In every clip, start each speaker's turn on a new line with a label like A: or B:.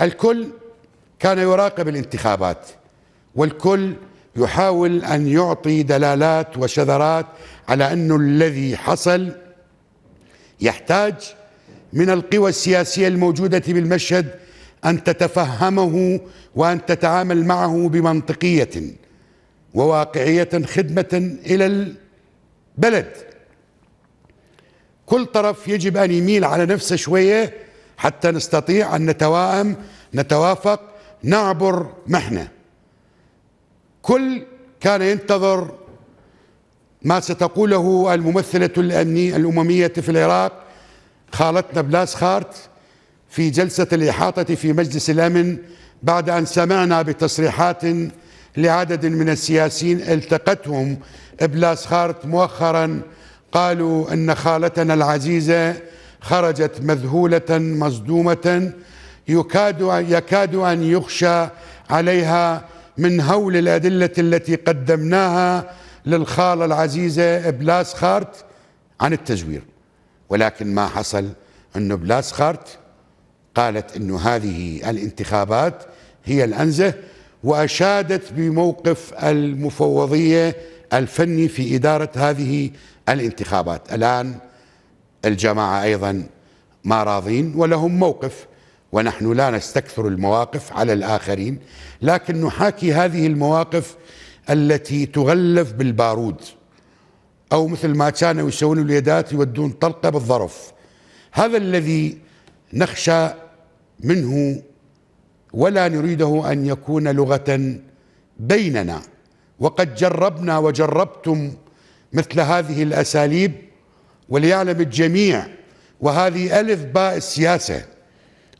A: الكل كان يراقب الانتخابات والكل يحاول أن يعطي دلالات وشذرات على أنه الذي حصل يحتاج من القوى السياسية الموجودة بالمشهد أن تتفهمه وأن تتعامل معه بمنطقية وواقعية خدمة إلى البلد كل طرف يجب أن يميل على نفسه شوية حتى نستطيع أن نتوائم نتوافق نعبر محنة كل كان ينتظر ما ستقوله الممثلة الأمنية الأممية في العراق خالتنا بلاس خارت في جلسة الإحاطة في مجلس الأمن بعد أن سمعنا بتصريحات لعدد من السياسيين التقتهم بلاس خارت مؤخرا قالوا أن خالتنا العزيزة خرجت مذهولة مصدومة يكاد يكاد أن يخشى عليها من هول الأدلة التي قدمناها للخالة العزيزة بلاس خارت عن التزوير ولكن ما حصل أنه بلاس خارت قالت أنه هذه الانتخابات هي الأنزه وأشادت بموقف المفوضية الفني في إدارة هذه الانتخابات الآن الجماعة أيضا ما راضين ولهم موقف ونحن لا نستكثر المواقف على الآخرين لكن نحاكي هذه المواقف التي تغلف بالبارود أو مثل ما كانوا يسوون اليدات يودون طلقة بالظرف هذا الذي نخشى منه ولا نريده أن يكون لغة بيننا وقد جربنا وجربتم مثل هذه الأساليب وليعلم الجميع وهذه ألف باء السياسة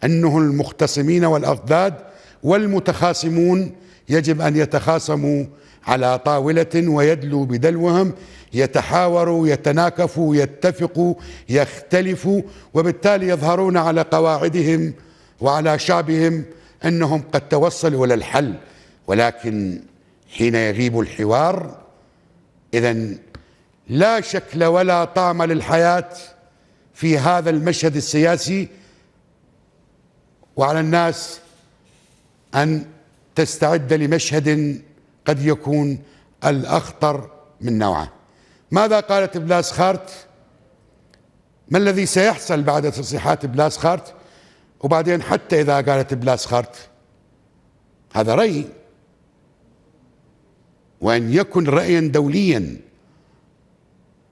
A: أنه المختصمين والأضداد والمتخاصمون يجب أن يتخاصموا على طاولة ويدلوا بدلوهم يتحاوروا يتناكفوا يتفقوا يختلفوا وبالتالي يظهرون على قواعدهم وعلى شعبهم أنهم قد توصلوا للحل ولكن حين يغيب الحوار إذا لا شكل ولا طعم للحياة في هذا المشهد السياسي وعلى الناس أن تستعد لمشهد قد يكون الأخطر من نوعه ماذا قالت بلاس خارت ما الذي سيحصل بعد تصريحات بلاس خارت وبعدين حتى إذا قالت بلاس خارت هذا رأي وأن يكن رأيا دوليا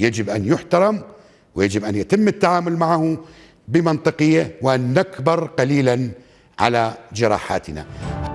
A: يجب أن يحترم ويجب أن يتم التعامل معه بمنطقية وأن نكبر قليلا على جراحاتنا